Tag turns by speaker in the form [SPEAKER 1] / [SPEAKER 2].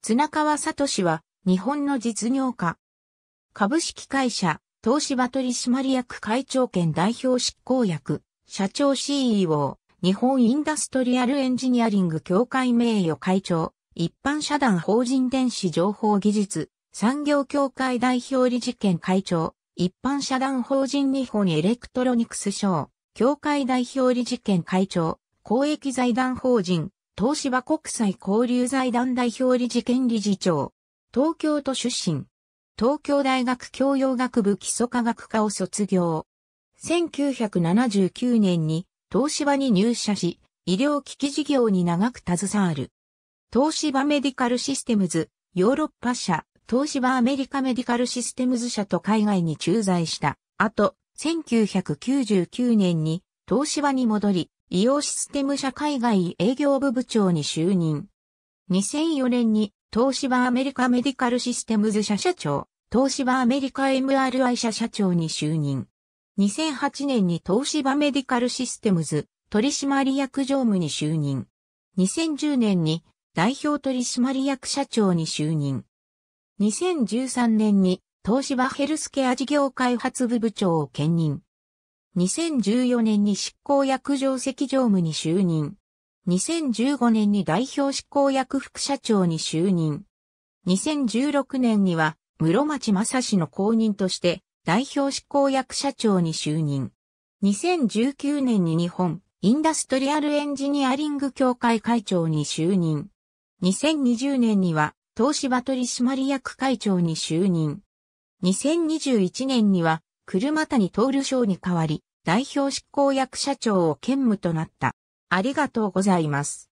[SPEAKER 1] 綱川聡は日本の実業家。株式会社、東芝取締役会長兼代表執行役、社長 CEO、日本インダストリアルエンジニアリング協会名誉会長、一般社団法人電子情報技術、産業協会代表理事兼会長、一般社団法人日本エレクトロニクス賞、協会代表理事兼会長、公益財団法人、東芝国際交流財団代表理事兼理事長。東京都出身。東京大学教養学部基礎科学科を卒業。1979年に東芝に入社し、医療機器事業に長く携わる。東芝メディカルシステムズ、ヨーロッパ社、東芝アメリカメディカルシステムズ社と海外に駐在した。後、1999年に東芝に戻り、医療システム社海外営業部部長に就任。2004年に東芝アメリカメディカルシステムズ社社長、東芝アメリカ MRI 社社長に就任。2008年に東芝メディカルシステムズ取締役常務に就任。2010年に代表取締役社長に就任。2013年に東芝ヘルスケア事業開発部部長を兼任。2014年に執行役上席常務に就任。2015年に代表執行役副社長に就任。2016年には、室町正史の公認として、代表執行役社長に就任。2019年に日本、インダストリアルエンジニアリング協会会長に就任。2020年には、東芝取締役会長に就任。2021年には、車谷徹賞に代わり、代表執行役社長を兼務となった。ありがとうございます。